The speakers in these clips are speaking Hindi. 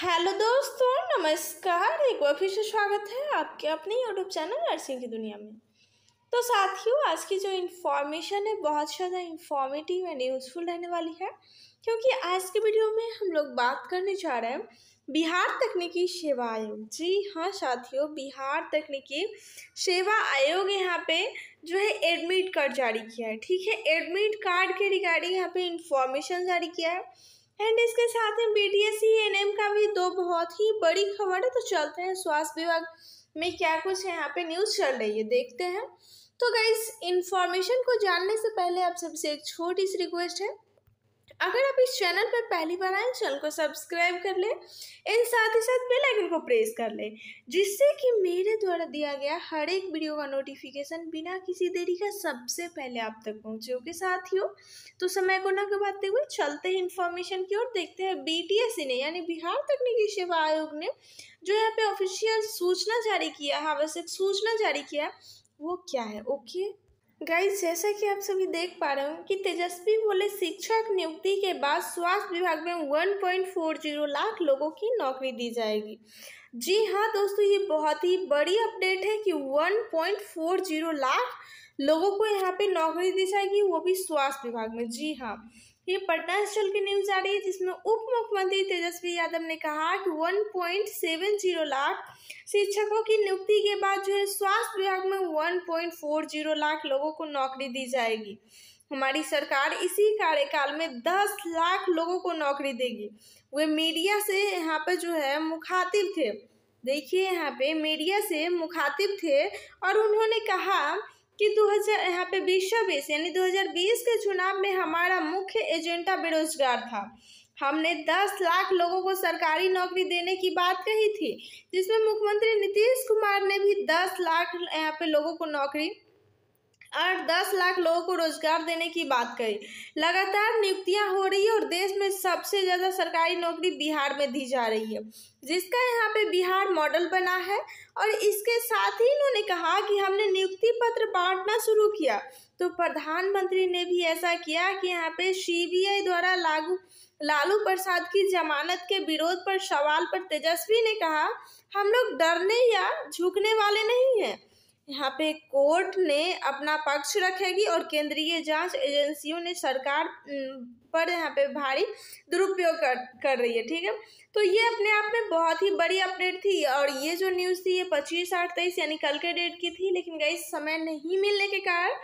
हेलो दोस्तों नमस्कार एक बार फिर से स्वागत है आपके अपने यूट्यूब चैनल नर्सिंग की दुनिया में तो साथियों आज की जो इन्फॉर्मेशन है बहुत ज़्यादा इन्फॉर्मेटिव एंड यूज़फुल रहने वाली है क्योंकि आज के वीडियो में हम लोग बात करने जा रहे हैं बिहार तकनीकी सेवा आयोग जी हाँ साथियों बिहार तकनीकी सेवा आयोग यहाँ पे जो है एडमिट कार्ड जारी किया है ठीक है एडमिट कार्ड के रिगार्डिंग यहाँ पे इन्फॉर्मेशन जारी किया है एंड इसके साथ में B D S C N M का भी दो बहुत ही बड़ी खबर है तो चलते हैं स्वास्थ्य विभाग में क्या कुछ है यहाँ पे न्यूज़ चल रही है देखते हैं तो गई इन्फॉर्मेशन को जानने से पहले आप सबसे एक छोटी सी रिक्वेस्ट है अगर आप इस चैनल पर पहली बार आए चैनल को सब्सक्राइब कर लें इन साथ ही साथ बेल आइकन को प्रेस कर लें जिससे कि मेरे द्वारा दिया गया हर एक वीडियो का नोटिफिकेशन बिना किसी देरी का सबसे पहले आप तक पहुँचे ओके साथियों तो समय को ना गवाते हुए चलते हैं इन्फॉर्मेशन की ओर देखते हैं बीटीएससी ने यानी बिहार तकनीकी सेवा आयोग ने जो यहाँ पे ऑफिशियल सूचना जारी किया है हाँ, आवश्यक सूचना जारी किया वो क्या है ओके गाइस जैसा कि आप सभी देख पा रहे हो कि तेजस्वी बोले शिक्षक नियुक्ति के बाद स्वास्थ्य विभाग में 1.40 लाख लोगों की नौकरी दी जाएगी जी हाँ दोस्तों ये बहुत ही बड़ी अपडेट है कि 1.40 लाख लोगों को यहाँ पे नौकरी दी जाएगी वो भी स्वास्थ्य विभाग में जी हाँ ये पटना स्थल की न्यूज आ रही है जिसमें उप मुख्यमंत्री तेजस्वी यादव ने कहा कि one point seven zero lakh शिक्षकों की नियुक्ति के बाद जो है स्वास्थ्य विभाग में one point four zero lakh लोगों को नौकरी दी जाएगी हमारी सरकार इसी कार्यकाल में दस लाख लोगों को नौकरी देगी वे मीडिया से यहाँ पर जो है मुखातिब थे देखिए यहाँ पे मीडिया से मुखातिब थे और उन्होंने कहा कि 2000 यहाँ पे बीस यानी 2020 के चुनाव में हमारा मुख्य एजेंडा बेरोजगार था हमने 10 लाख लोगों को सरकारी नौकरी देने की बात कही थी जिसमें मुख्यमंत्री नीतीश कुमार ने भी 10 लाख यहाँ पे लोगों को नौकरी और 10 लाख लोगों को रोजगार देने की बात कही लगातार नियुक्तियां हो रही है और देश में सबसे ज़्यादा सरकारी नौकरी बिहार में दी जा रही है जिसका यहाँ पे बिहार मॉडल बना है और इसके साथ ही कहा कि हमने नियुक्ति पत्र बांटना शुरू किया तो प्रधानमंत्री ने भी ऐसा किया कि यहाँ पे सीबीआई द्वारा लागू लालू प्रसाद की जमानत के विरोध पर सवाल पर तेजस्वी ने कहा हम लोग डरने या झुकने वाले नहीं हैं यहाँ पे कोर्ट ने अपना पक्ष रखेगी और केंद्रीय जांच एजेंसियों ने सरकार पर यहाँ पे भारी दुरुपयोग कर कर रही है ठीक है तो ये अपने आप में बहुत ही बड़ी अपडेट थी और ये जो न्यूज़ थी ये पच्चीस आठ तेईस यानी कल के डेट की थी लेकिन गई समय नहीं मिलने के कारण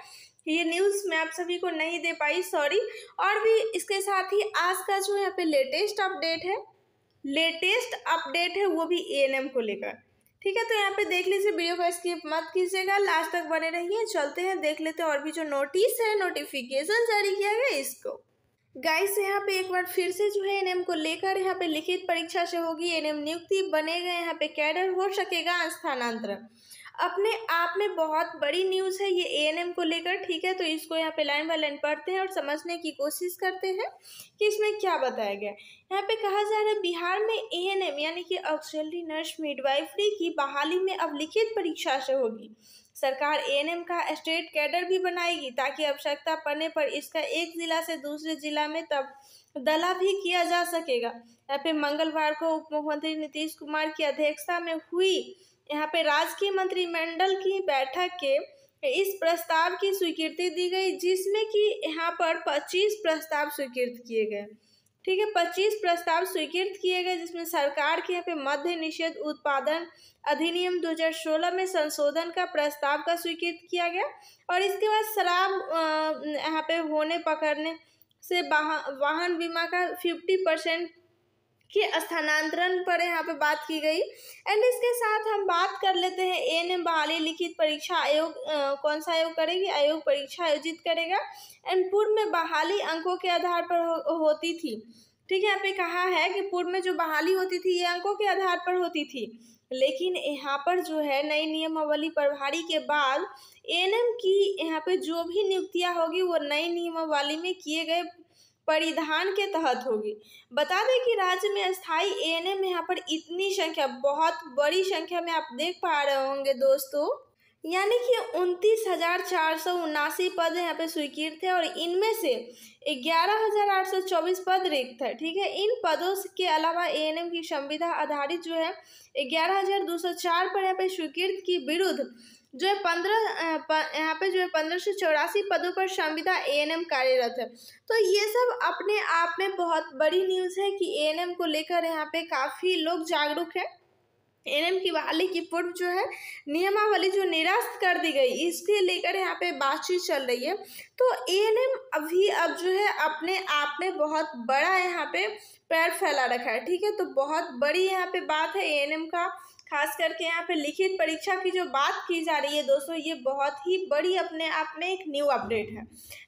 ये न्यूज़ मैं आप सभी को नहीं दे पाई सॉरी और भी इसके साथ ही आज का जो यहाँ पे लेटेस्ट अपडेट है लेटेस्ट अपडेट है वो भी ए को लेकर ठीक है तो यहाँ पे देख लीजिए वीडियो का स्किप मत कीजिएगा लास्ट तक बने रहिए चलते हैं देख लेते हैं और भी जो नोटिस है नोटिफिकेशन जारी किया गया इसको गाइस यहाँ पे एक बार फिर से जो है एनएम को लेकर यहाँ पे लिखित परीक्षा से होगी एनएम नियुक्ति बनेगा यहाँ पे कैडर हो सकेगा स्थानांतरण अपने आप में बहुत बड़ी न्यूज़ है ये एएनएम को लेकर ठीक है तो इसको यहाँ पे लाइन बाय लाइन पढ़ते हैं और समझने की कोशिश करते हैं कि इसमें क्या बताया गया यहाँ पे कहा जा रहा है बिहार में एएनएम यानी कि ऑक्सिलरी नर्स मिडवाइफरी की बहाली में अब लिखित परीक्षा से होगी सरकार एएनएम का स्टेट कैडर भी बनाएगी ताकि आवश्यकता पड़ने पर इसका एक जिला से दूसरे जिला में तब दला भी किया जा सकेगा यहाँ पे मंगलवार को उप मुख्यमंत्री नीतीश कुमार की अध्यक्षता में हुई यहाँ पे राजकीय मंत्रिमंडल की बैठक के इस प्रस्ताव की स्वीकृति दी गई जिसमें कि यहाँ पर 25 प्रस्ताव स्वीकृत किए गए ठीक है पच्चीस प्रस्ताव स्वीकृत किए गए जिसमें सरकार के यहाँ पे मध्य निषेध उत्पादन अधिनियम 2016 में संशोधन का प्रस्ताव का स्वीकृत किया गया और इसके बाद शराब यहाँ पे होने पकड़ने से वाहन बीमा का फिफ्टी परसेंट के स्थानांतरण पर यहाँ पे बात की गई एंड इसके साथ हम बात कर लेते हैं एन एम बहाली लिखित परीक्षा आयोग कौन सा आयोग करेगी आयोग परीक्षा आयोजित करेगा एंड पूर्व में बहाली अंकों के आधार पर हो, होती थी ठीक है यहाँ पे कहा है कि पूर्व में जो बहाली होती थी ये अंकों के आधार पर होती थी लेकिन यहाँ पर जो है नई नियमावली प्रभारी के बाद एन की यहाँ पे जो भी नियुक्तियाँ होगी वो नई नियमावली में किए गए परिधान के तहत होगी बता दें कि राज्य में स्थायी एन में यहाँ पर इतनी संख्या बहुत बड़ी संख्या में आप देख पा रहे होंगे दोस्तों यानी कि उनतीस हज़ार चार सौ उनासी पद यहाँ पे स्वीकृत है और इनमें से ग्यारह हज़ार आठ सौ चौबीस पद रिक्त है ठीक है इन पदों के अलावा एम की संविधा आधारित जो है ग्यारह हज़ार दो सौ चार पर यहाँ पे स्वीकृत की विरुद्ध जो है पंद्रह यहाँ पे जो है पंद्रह सौ चौरासी पदों पर संविदा एएनएम कार्यरत है तो ये सब अपने आप में बहुत बड़ी न्यूज़ है कि एएनएम को लेकर यहाँ पे काफ़ी लोग जागरूक हैं एम की बहाली की पूर्व जो है नियमावली जो निरस्त कर दी गई इसके लेकर यहाँ पे बातचीत चल रही है तो एएनएम अभी अब जो है अपने आप में बहुत बड़ा यहाँ पे पैर फैला रखा है ठीक है तो बहुत बड़ी यहाँ पे बात है एएनएम का खास करके यहाँ पे लिखित परीक्षा की जो बात की जा रही है दोस्तों ये बहुत ही बड़ी अपने आप में एक न्यू अपडेट है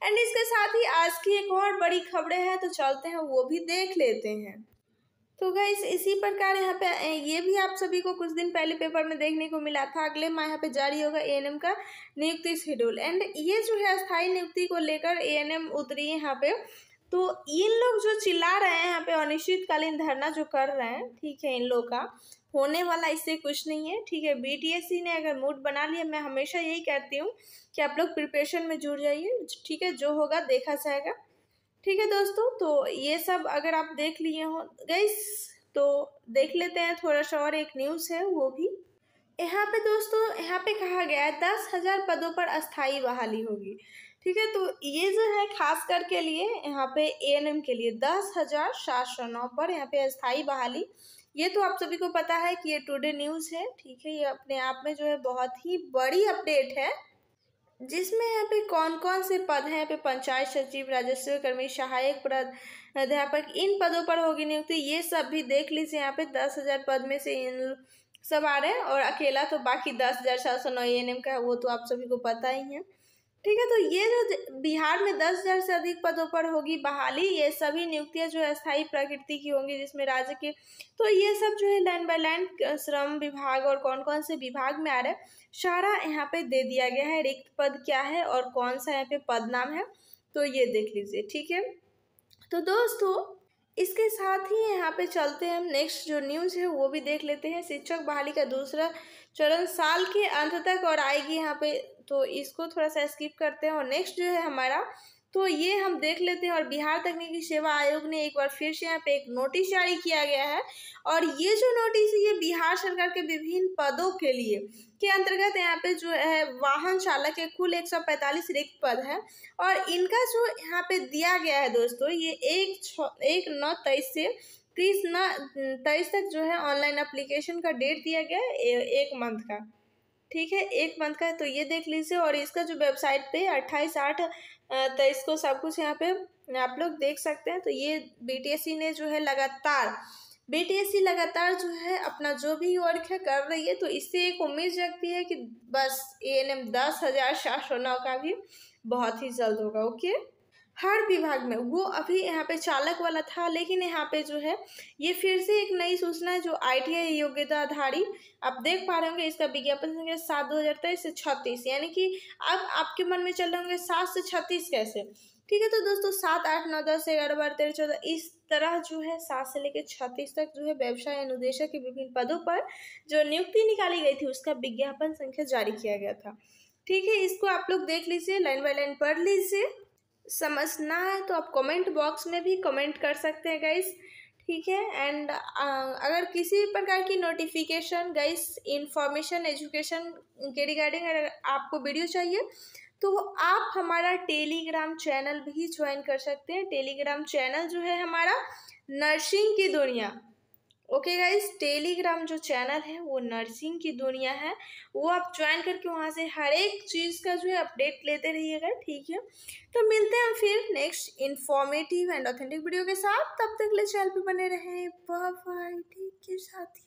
एंड इसके साथ ही आज की एक और बड़ी खबरें हैं तो चलते हैं वो भी देख लेते हैं तो गई इसी प्रकार यहाँ पे ये भी आप सभी को कुछ दिन पहले पेपर में देखने को मिला था अगले माह यहाँ पे जारी होगा एएनएम का नियुक्ति शेड्यूल एंड ये जो है स्थायी नियुक्ति को लेकर एएनएम उतरी है यहाँ पे तो इन लोग जो चिल्ला रहे हैं यहाँ पे अनिश्चितकालीन धरना जो कर रहे हैं ठीक है इन लोग का होने वाला इससे कुछ नहीं है ठीक है बीटीएससी ने अगर मूड बना लिया मैं हमेशा यही कहती हूँ कि आप लोग प्रिपरेशन में जुड़ जाइए ठीक है जो होगा देखा जाएगा ठीक है दोस्तों तो ये सब अगर आप देख लिए हो गई तो देख लेते हैं थोड़ा सा और एक न्यूज़ है वो भी यहाँ पे दोस्तों यहाँ पे कहा गया है दस हज़ार पदों पर अस्थाई बहाली होगी ठीक है तो ये जो है खास कर के लिए यहाँ पे एएनएम के लिए दस हज़ार सात सौ नौ पर यहाँ पे अस्थाई बहाली ये तो आप सभी को पता है कि ये टुडे न्यूज़ है ठीक है ये अपने आप में जो है बहुत ही बड़ी अपडेट है जिसमें यहाँ पे कौन कौन से पद हैं यहाँ पे पंचायत सचिव राजस्व कर्मी सहायक प्राध्यापक इन पदों पर होगी नियुक्ति ये सब भी देख लीजिए यहाँ पे दस हज़ार पद में से इन सब आ रहे हैं और अकेला तो बाकी दस हज़ार सात सौ नौ एन एम का है वो तो आप सभी को पता ही है ठीक है तो ये जो बिहार में दस हज़ार से अधिक पदों पर होगी बहाली ये सभी नियुक्तियां जो है स्थायी प्रकृति की होंगी जिसमें राज्य के तो ये सब जो है लाइन बाय लाइन श्रम विभाग और कौन कौन से विभाग में आ रहे हैं सारा यहाँ पे दे दिया गया है रिक्त पद क्या है और कौन सा यहाँ पे पद नाम है तो ये देख लीजिए ठीक है तो दोस्तों इसके साथ ही यहाँ पे चलते हैं हम नेक्स्ट जो न्यूज़ है वो भी देख लेते हैं शिक्षक बहाली का दूसरा चरण साल के अंत तक और आएगी यहाँ पे तो इसको थोड़ा सा स्किप करते हैं और नेक्स्ट जो है हमारा तो ये हम देख लेते हैं और बिहार तकनीकी सेवा आयोग ने एक बार फिर से यहाँ पे एक नोटिस जारी किया गया है और ये जो नोटिस है ये बिहार सरकार के विभिन्न पदों के लिए के अंतर्गत यहाँ पे जो है वाहन चालक के कुल 145 रिक्त पद है और इनका जो यहाँ पे दिया गया है दोस्तों ये एक छ एक नौ तेईस से तीस नौ तेईस तक जो है ऑनलाइन अप्लीकेशन का डेट दिया गया है एक मंथ का ठीक है एक मंथ का है तो ये देख लीजिए और इसका जो वेबसाइट पे अट्ठाईस आठ तेईस तो को सब कुछ यहाँ पे आप लोग देख सकते हैं तो ये बी ने जो है लगातार बी लगातार जो है अपना जो भी वर्क है कर रही है तो इससे एक उम्मीद जगती है कि बस ए एन एम दस हज़ार सात सौ नौ का भी बहुत ही जल्द होगा ओके हर विभाग में वो अभी यहाँ पे चालक वाला था लेकिन यहाँ पे जो है ये फिर से एक नई सूचना है जो आई टी योग्यताधारी आप देख पा रहे होंगे इसका विज्ञापन संख्या सात दो हज़ार तेईस से छत्तीस यानी कि अब आपके मन में चल रहे होंगे सात से छत्तीस कैसे ठीक है तो दोस्तों सात आठ नौ दस ग्यारह बारह तेरह चौदह इस तरह जो है सात से लेकर छत्तीस तक जो है व्यवसाय अनुदेशक के विभिन्न पदों पर जो नियुक्ति निकाली गई थी उसका विज्ञापन संख्या जारी किया गया था ठीक है इसको आप लोग देख लीजिए लाइन बाय लाइन पढ़ लीजिए समझना है तो आप कमेंट बॉक्स में भी कमेंट कर सकते हैं गाइस ठीक है एंड अगर किसी भी प्रकार की नोटिफिकेशन गाइस इंफॉर्मेशन एजुकेशन के रिगार्डिंग अगर आपको वीडियो चाहिए तो आप हमारा टेलीग्राम चैनल भी ज्वाइन कर सकते हैं टेलीग्राम चैनल जो है हमारा नर्सिंग की दुनिया ओके गाइज टेलीग्राम जो चैनल है वो नर्सिंग की दुनिया है वो आप ज्वाइन करके वहाँ से हर एक चीज़ का जो है अपडेट लेते रहिएगा ठीक है तो मिलते हैं फिर next informative and authentic video के साथ तब तक ले चैनल पे बने रहें बाय ठीक है साथी